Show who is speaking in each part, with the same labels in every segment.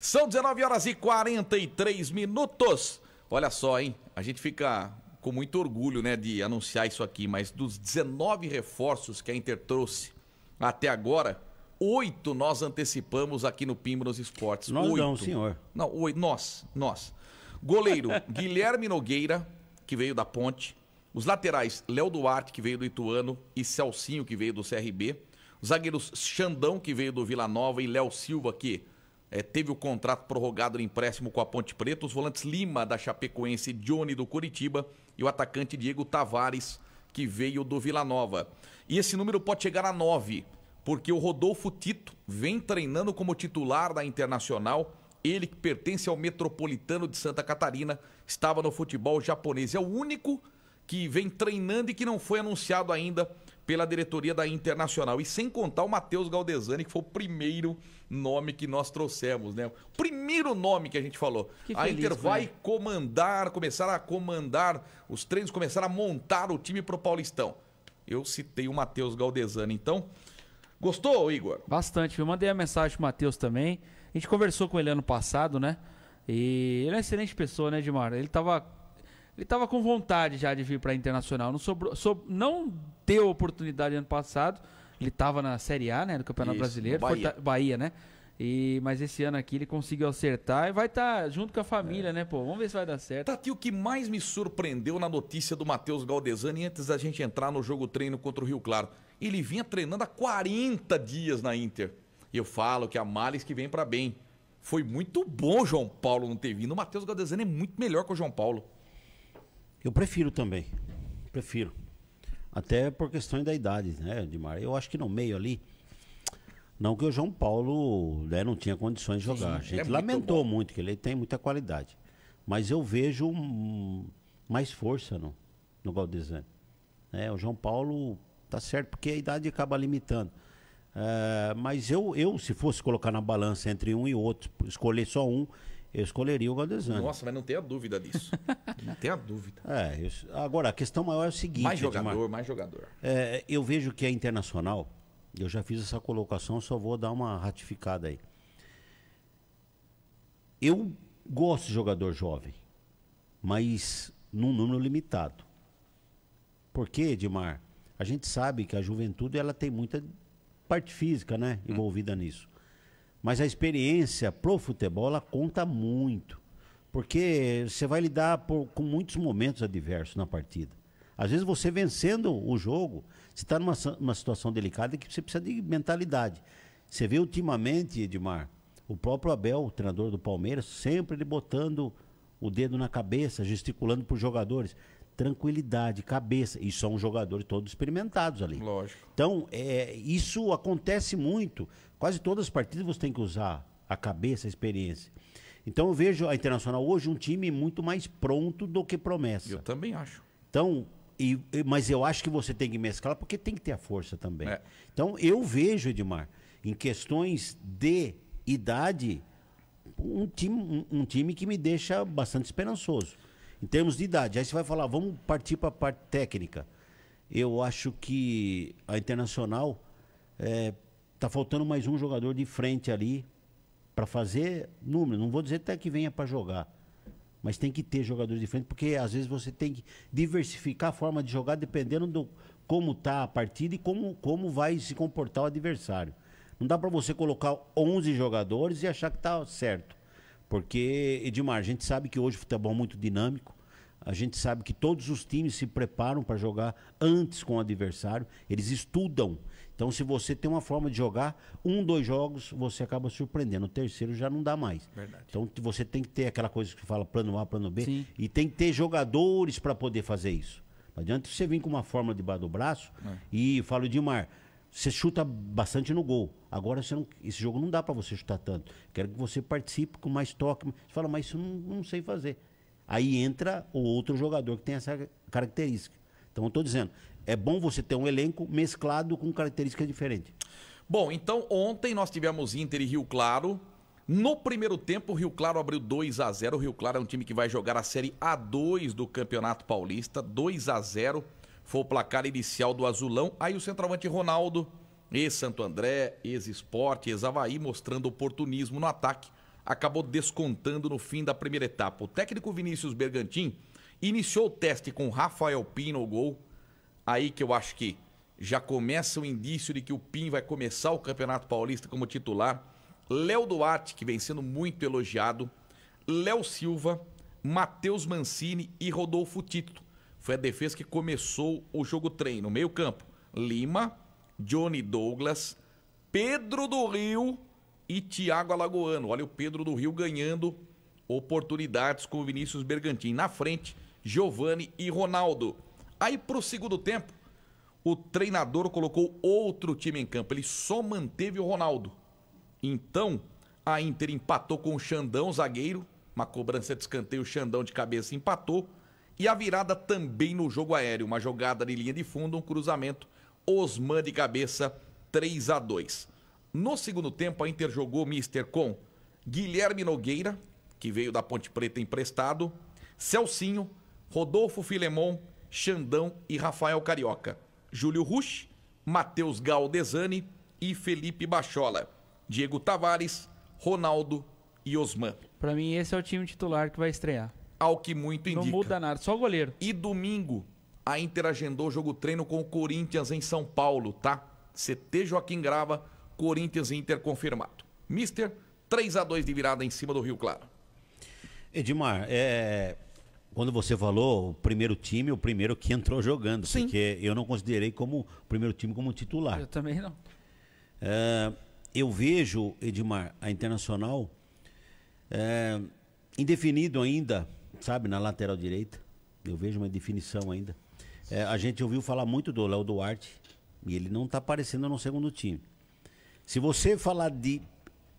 Speaker 1: São 19 horas e 43 minutos. Olha só, hein? A gente fica com muito orgulho, né, de anunciar isso aqui, mas dos 19 reforços que a Inter trouxe até agora, oito nós antecipamos aqui no Pimba nos Esportes. Nós oito. não, senhor. Não, oito, nós, nós. Goleiro, Guilherme Nogueira, que veio da Ponte. Os laterais, Léo Duarte, que veio do Ituano, e Celcinho, que veio do CRB. Os zagueiros, Xandão, que veio do Vila Nova, e Léo Silva, que é, teve o contrato prorrogado no empréstimo com a Ponte Preta, os volantes Lima da Chapecoense, Johnny do Curitiba e o atacante Diego Tavares, que veio do Vila Nova. E esse número pode chegar a nove, porque o Rodolfo Tito vem treinando como titular da Internacional. Ele que pertence ao Metropolitano de Santa Catarina, estava no futebol japonês. É o único que vem treinando e que não foi anunciado ainda pela diretoria da Internacional. E sem contar o Matheus Galdesani, que foi o primeiro nome que nós trouxemos, né? Primeiro nome que a gente falou. Que a feliz, Inter vai né? comandar, começar a comandar os treinos, começar a montar o time pro Paulistão. Eu citei o Matheus Galdesani, então.
Speaker 2: Gostou, Igor? Bastante. Eu mandei a mensagem pro Matheus também. A gente conversou com ele ano passado, né? E ele é uma excelente pessoa, né, Edmar? Ele tava ele estava com vontade já de vir para a Internacional. Não, sobrou, sob, não deu oportunidade ano passado. Ele estava na Série A, né, do Campeonato Isso, Brasileiro, Bahia. Bahia, né? E, mas esse ano aqui ele conseguiu
Speaker 1: acertar e vai estar tá junto com a família, é. né, pô? Vamos ver se vai dar certo. Tati, tá o que mais me surpreendeu na notícia do Matheus Galdesani antes da gente entrar no jogo treino contra o Rio Claro. Ele vinha treinando há 40 dias na Inter. E eu falo que a males que vem para bem. Foi
Speaker 3: muito bom João Paulo não ter vindo. O Matheus Galdesani é muito melhor que o João Paulo. Eu prefiro também. Prefiro. Até por questões da idade, né, Edmar? Eu acho que no meio ali. Não que o João Paulo né, não tinha condições de jogar. Sim, a é gente é lamentou muito, muito, que ele tem muita qualidade. Mas eu vejo um, mais força no, no Galdesani. É, o João Paulo tá certo, porque a idade acaba limitando. É, mas eu, eu, se fosse colocar na balança entre um e outro, escolher só um, eu escolheria o Galdesani. Nossa,
Speaker 1: mas não tem a dúvida disso. não tem a dúvida.
Speaker 3: É, eu, agora, a questão maior é o seguinte... Mais jogador, Edmar, mais jogador. É, eu vejo que é Internacional, eu já fiz essa colocação, só vou dar uma ratificada aí. Eu gosto de jogador jovem, mas num número limitado. Por quê, Edmar? A gente sabe que a juventude ela tem muita parte física né, envolvida hum. nisso. Mas a experiência pro futebol ela conta muito. Porque você vai lidar por, com muitos momentos adversos na partida. Às vezes você vencendo o jogo, você está numa, numa situação delicada que você precisa de mentalidade. Você vê ultimamente, Edmar, o próprio Abel, o treinador do Palmeiras, sempre ele botando o dedo na cabeça, gesticulando para os jogadores tranquilidade, cabeça. E são jogadores todos experimentados ali. Lógico. Então, é, isso acontece muito. Quase todas as partidas você tem que usar a cabeça, a experiência. Então eu vejo a Internacional hoje um time muito mais pronto do que promessa. Eu também acho. Então, e, mas eu acho que você tem que mesclar porque tem que ter a força também. É. Então eu vejo, Edmar, em questões de idade, um time, um, um time que me deixa bastante esperançoso. Em termos de idade, aí você vai falar, vamos partir para a parte técnica. Eu acho que a Internacional está é, tá faltando mais um jogador de frente ali para fazer número. Não vou dizer até que venha para jogar, mas tem que ter jogador de frente, porque às vezes você tem que diversificar a forma de jogar dependendo do como está a partida e como, como vai se comportar o adversário. Não dá para você colocar 11 jogadores e achar que está certo. Porque, Edmar, a gente sabe que hoje o futebol é muito dinâmico. A gente sabe que todos os times se preparam para jogar antes com o adversário, eles estudam. Então, se você tem uma forma de jogar, um, dois jogos, você acaba surpreendendo. O terceiro já não dá mais. Verdade. Então, você tem que ter aquela coisa que fala plano A, plano B. Sim. E tem que ter jogadores para poder fazer isso. Não adianta você vir com uma forma debaixo do braço é. e fala, Edmar, você chuta bastante no gol. Agora não, esse jogo não dá para você chutar tanto. Quero que você participe com mais toque. Você fala, mas isso não, não sei fazer. Aí entra o outro jogador que tem essa característica. Então eu estou dizendo, é bom você ter um elenco mesclado com características diferentes.
Speaker 1: Bom, então ontem nós tivemos Inter e Rio Claro. No primeiro tempo, o Rio Claro abriu 2 a 0 O Rio Claro é um time que vai jogar a Série A2 do Campeonato Paulista. 2 a 0 foi o placar inicial do Azulão. Aí o centroavante Ronaldo, ex-Santo André, ex-Esporte, ex-Havaí, mostrando oportunismo no ataque, acabou descontando no fim da primeira etapa. O técnico Vinícius Bergantin iniciou o teste com Rafael Pin no gol. Aí que eu acho que já começa o indício de que o Pin vai começar o Campeonato Paulista como titular. Léo Duarte, que vem sendo muito elogiado. Léo Silva, Matheus Mancini e Rodolfo Tito. Foi a defesa que começou o jogo trem. No meio-campo, Lima, Johnny Douglas, Pedro do Rio e Thiago Alagoano. Olha o Pedro do Rio ganhando oportunidades com o Vinícius Bergantin. Na frente, Giovani e Ronaldo. Aí para o segundo tempo, o treinador colocou outro time em campo. Ele só manteve o Ronaldo. Então, a Inter empatou com o Xandão, zagueiro. Uma cobrança de escanteio, o Xandão de cabeça empatou. E a virada também no jogo aéreo. Uma jogada de linha de fundo, um cruzamento. Osman de cabeça, 3 a 2 No segundo tempo, a Inter jogou Mister com Guilherme Nogueira, que veio da Ponte Preta emprestado, Celcinho, Rodolfo Filemon, Xandão e Rafael Carioca. Júlio Rusch, Matheus Galdesani e Felipe Bachola. Diego Tavares, Ronaldo e Osman.
Speaker 2: Para mim, esse é o time titular que vai estrear
Speaker 1: ao que muito indica. Não muda nada, só o goleiro. E domingo, a Inter agendou jogo treino com o Corinthians em São Paulo, tá? CT Joaquim Grava, Corinthians e Inter confirmado. Mister, 3 a 2 de virada em cima do
Speaker 3: Rio Claro. Edmar, é... quando você falou o primeiro time, o primeiro que entrou jogando, Sim. porque eu não considerei como o primeiro time como titular. Eu também não. É... Eu vejo, Edmar, a Internacional é... indefinido ainda sabe, na lateral direita. Eu vejo uma definição ainda. É, a gente ouviu falar muito do Léo Duarte e ele não está aparecendo no segundo time. Se você falar de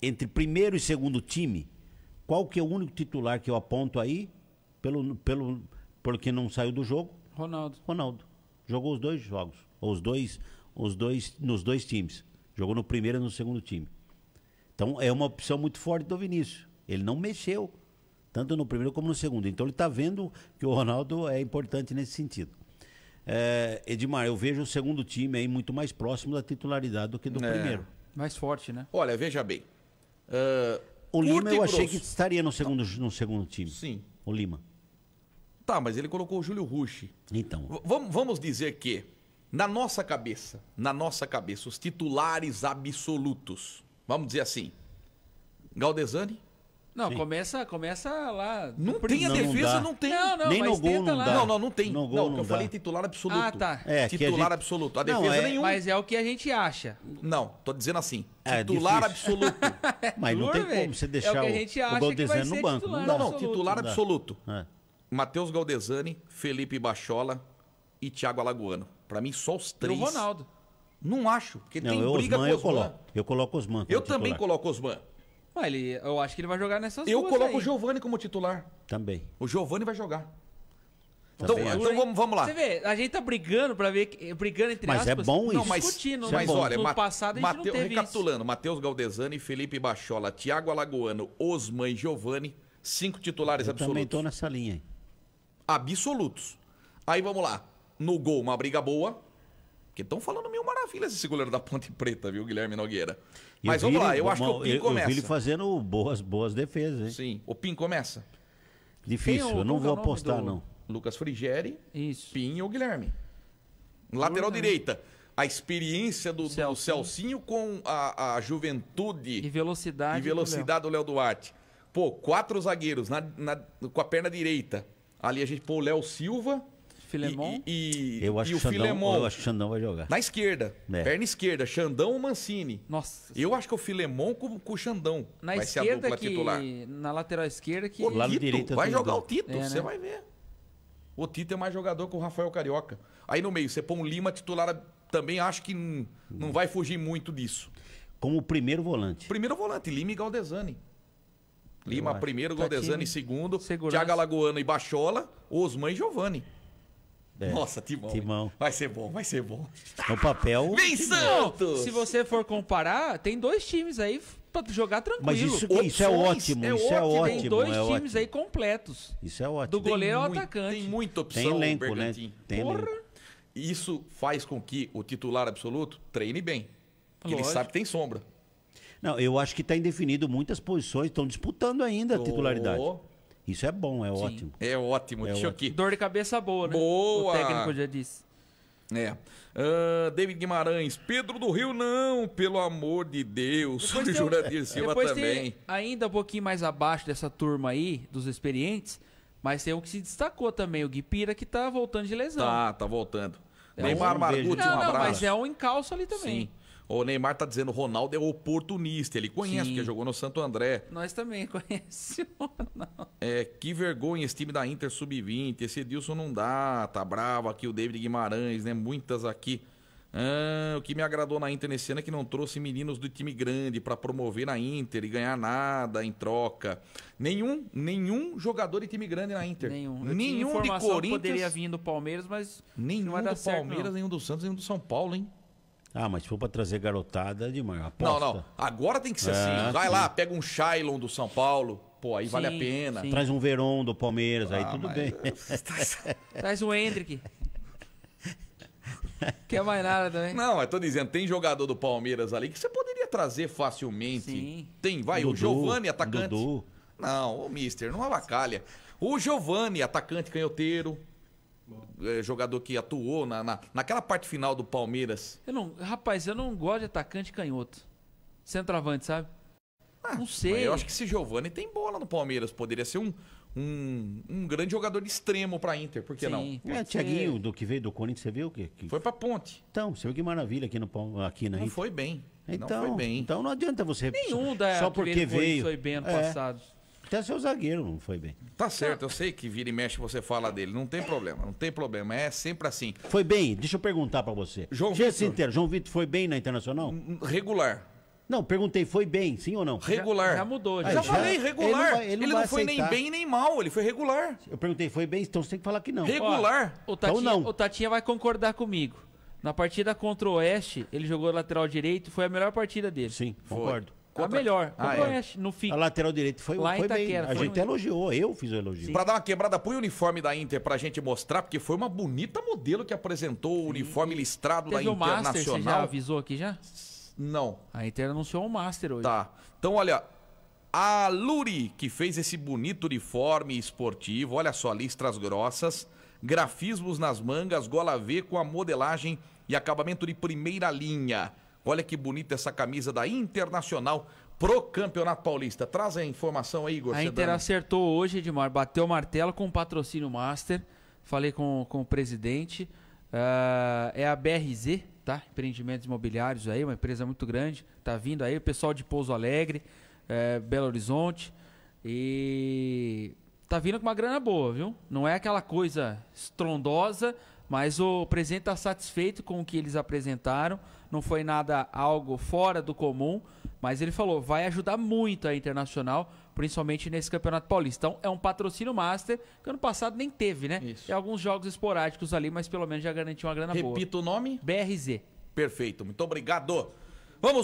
Speaker 3: entre primeiro e segundo time, qual que é o único titular que eu aponto aí pelo pelo porque não saiu do jogo? Ronaldo. Ronaldo jogou os dois jogos, os dois os dois nos dois times. Jogou no primeiro e no segundo time. Então é uma opção muito forte do Vinícius. Ele não mexeu tanto no primeiro como no segundo. Então ele está vendo que o Ronaldo é importante nesse sentido. É, Edmar, eu vejo o segundo time aí muito mais próximo da titularidade do que do é. primeiro.
Speaker 1: Mais forte, né? Olha, veja bem. Uh, o Lima eu achei grosso. que
Speaker 3: estaria no segundo, tá. no segundo time. Sim. O Lima.
Speaker 1: Tá, mas ele colocou o Júlio Rush. Então. V vamos dizer que, na nossa cabeça, na nossa cabeça, os titulares absolutos, vamos dizer assim, Galdesani,
Speaker 2: não, Sim. começa, começa lá. Não tem a defesa, não, não, tem. Não, não, Nem no gol não Dá. Não,
Speaker 1: não, não tem. No gol não, não eu dá. falei titular absoluto. Ah, tá. É, titular gente... absoluto. A defesa não, é... nenhuma. Mas
Speaker 2: é o que a gente acha.
Speaker 1: Não, tô dizendo assim. É, é titular difícil.
Speaker 3: absoluto. mas não tem como você deixar é o, que o Galdesani no banco. Não, não, absoluto. titular
Speaker 1: absoluto. É. Matheus Galdesani, Felipe Bachola e Thiago Alagoano. Para mim, só os três. E o Ronaldo. Não acho, porque não, tem eu, briga Osman, com Osman. Eu coloco,
Speaker 3: eu coloco Osman. Eu titular. também
Speaker 1: coloco Osman ele, eu acho que ele vai jogar
Speaker 2: nessas
Speaker 3: Eu duas
Speaker 1: coloco aí. o Giovani como titular. Também. O Giovani vai jogar.
Speaker 3: Então, então
Speaker 2: vamos, vamos lá. Você vê, a gente tá brigando para ver, brigando entre Mas é aspas. bom não, isso. mas, discutindo, isso é mas bom. olha, no Ma- passado
Speaker 1: a gente Mateu- não recapitulando, Matheus Galdesani, Felipe Bachola, Thiago Alagoano, Osman e Giovani, cinco titulares Eu também absolutos. tô nessa linha aí. Absolutos. Aí vamos lá. No gol, uma briga boa. Porque estão falando mil maravilhas esse goleiro da Ponte Preta, viu, Guilherme Nogueira? E Mas vamos ele, lá, eu acho que o Pim eu, começa. Eu vi ele
Speaker 3: fazendo boas, boas defesas,
Speaker 1: hein? Sim, o Pim começa. Difícil, eu não vou apostar, do... não. Lucas Frigeri, Isso. Pim ou Guilherme. Lateral direita. A experiência do, Celcinho. do Celcinho com a, a, juventude. E velocidade. E velocidade do Léo Duarte. Pô, quatro zagueiros na, na, com a perna direita. Ali a gente pô o Léo Silva, Filemon. E,
Speaker 3: e, eu acho e o Xandão, Filemon. Eu acho que o Xandão vai jogar.
Speaker 1: Na esquerda. É. Perna esquerda, Xandão ou Mancini. Nossa. Eu acho que é o Filemon com, com o Xandão. Na vai esquerda ser a dupla que, titular. Na lateral esquerda que. O Tito, é vai jogar o Tito, você é, né? vai ver. O Tito é mais jogador que o Rafael Carioca. Aí no meio, você põe o Lima titular, também acho que não, vai fugir
Speaker 3: muito disso. Como o primeiro volante.
Speaker 1: Primeiro volante, Lima e Galdesani.
Speaker 3: Lima primeiro, tá Galdesani
Speaker 1: segundo, Tiago Thiago Alagoano e Bachola, Osman e Giovani. É. Nossa, Timão.
Speaker 3: Timão. Vai ser bom, vai ser bom. O é papel. Vem Santos! Se
Speaker 2: você for comparar, tem dois times aí para jogar tranquilo. Mas isso, isso é ótimo, é isso é ótimo. Tem dois é times ótimo. aí completos.
Speaker 3: Isso é ótimo. Do goleiro ao atacante. Tem muita opção. Tem elenco,
Speaker 1: né? Tem Porra. Isso faz com que o titular absoluto treine bem. Porque ele sabe que tem sombra.
Speaker 3: Não, eu acho que está indefinido. Muitas posições estão disputando ainda a titularidade. Oh. Isso é bom, é Sim. ótimo.
Speaker 1: É ótimo, é deixa ótimo. aqui. Dor de cabeça boa, né? Boa! O técnico já disse. É. Uh, David Guimarães, Pedro do Rio, não, pelo amor de Deus. Depois o Jurandir Silva também.
Speaker 2: ainda um pouquinho mais abaixo dessa turma aí, dos experientes, mas tem um que se destacou também, o Guipira, que tá voltando de lesão. Tá,
Speaker 1: tá voltando. É Neymar um Margutti, um abraço. mas é um
Speaker 2: encalço ali também. Sim.
Speaker 1: O Neymar tá dizendo, Ronaldo é oportunista, ele conhece, Sim. porque jogou no Santo André.
Speaker 2: Nós também conhecemos
Speaker 1: o Ronaldo. É, que vergonha esse time da Inter sub-20. Esse Edilson não dá, tá bravo aqui o David Guimarães, né? Muitas aqui. Ah, o que me agradou na Inter nesse ano é que não trouxe meninos do time grande para promover na Inter e ganhar nada em troca. Nenhum, nenhum jogador de time grande na Inter. Nenhum. Eu nenhum de Corinthians. poderia vir do Palmeiras, mas
Speaker 3: nenhum não vai do Palmeiras, nenhum do Santos, nenhum do São Paulo, hein? Ah, mas foi pra trazer garotada, é demais. Não, não.
Speaker 1: Agora tem que ser é, assim. Vai sim. lá, pega um Shailon do São Paulo pô, aí sim, vale a pena. Sim. Traz
Speaker 3: um Verón do Palmeiras, ah, aí tudo mas... bem.
Speaker 1: Traz um
Speaker 2: Hendrick. Quer mais nada também?
Speaker 3: Não, eu tô dizendo, tem jogador do
Speaker 1: Palmeiras ali que você poderia trazer facilmente. Sim. Tem, vai, o Giovani, atacante. Dudu. Não, o Mister, não avacalha. O Giovani, atacante canhoteiro. É, jogador que atuou na, na, naquela parte final do Palmeiras.
Speaker 2: Eu não, rapaz, eu não gosto de atacante canhoto. Centroavante, sabe? Ah, não
Speaker 1: sei. Eu acho que se Giovani tem bola no Palmeiras. Poderia ser um, um, um grande jogador de extremo para Inter, por que Sim, não? É, Thiaguinho,
Speaker 3: do que veio do Corinthians, você viu que, que... foi para Ponte. Então, você viu que maravilha aqui no aqui na né? Não Inter. foi bem. Então, não foi então, bem. Então não adianta você Nenhum da só porque veio. foi bem ano é. passado. Até seu zagueiro não foi bem.
Speaker 1: Tá certo, eu sei que vira e mexe você fala dele, não tem problema, não tem problema,
Speaker 3: é sempre assim. Foi bem, deixa eu perguntar para você. João Vitor. João Vitor foi bem na Internacional? Regular. Não, perguntei, foi bem, sim ou não? Regular. Já, já mudou. Já, ah, já, já falei, regular. Ele não, vai, ele ele não foi aceitar. nem bem nem mal, ele foi regular. Eu perguntei, foi bem, então você tem que falar que não. Regular. Ó, o, Tatinha, então não. o
Speaker 2: Tatinha vai concordar comigo. Na partida contra o Oeste, ele jogou lateral direito,
Speaker 1: foi a melhor partida dele. Sim, foi. concordo. Contra... A melhor. Ah, o é.
Speaker 3: Oeste, é. no fim. A lateral direito foi, foi Itaquera, bem. A gente um... elogiou, eu fiz o elogio.
Speaker 1: Sim. Pra dar uma quebrada, põe o uniforme da Inter pra gente mostrar, porque foi uma bonita modelo que apresentou o uniforme listrado Teve da Internacional. Master, você já
Speaker 2: avisou aqui já?
Speaker 1: Não. A Inter anunciou um Master hoje. Tá. Então, olha, a Luri, que fez esse bonito uniforme esportivo, olha só, listras grossas, grafismos nas mangas, gola V com a modelagem e acabamento de primeira linha. Olha que bonita essa camisa da Internacional pro Campeonato Paulista. Traz a informação aí, Igor. A Inter Sedano.
Speaker 2: acertou hoje, Edmar, bateu o martelo com o patrocínio Master. Falei com, com o presidente. Uh, é a BRZ, tá? Empreendimentos imobiliários aí, uma empresa muito grande, tá vindo aí, o pessoal de Pouso Alegre, é, Belo Horizonte e tá vindo com uma grana boa, viu? Não é aquela coisa estrondosa, mas o presidente está satisfeito com o que eles apresentaram, não foi nada algo fora do comum, mas ele falou, vai ajudar muito a Internacional principalmente nesse Campeonato Paulista. Então, é um patrocínio master que ano passado nem teve, né? Isso. E é alguns jogos esporádicos ali, mas pelo menos já garantiu uma grana Repito boa.
Speaker 1: Repito o nome? BRZ. Perfeito, muito obrigado. Vamos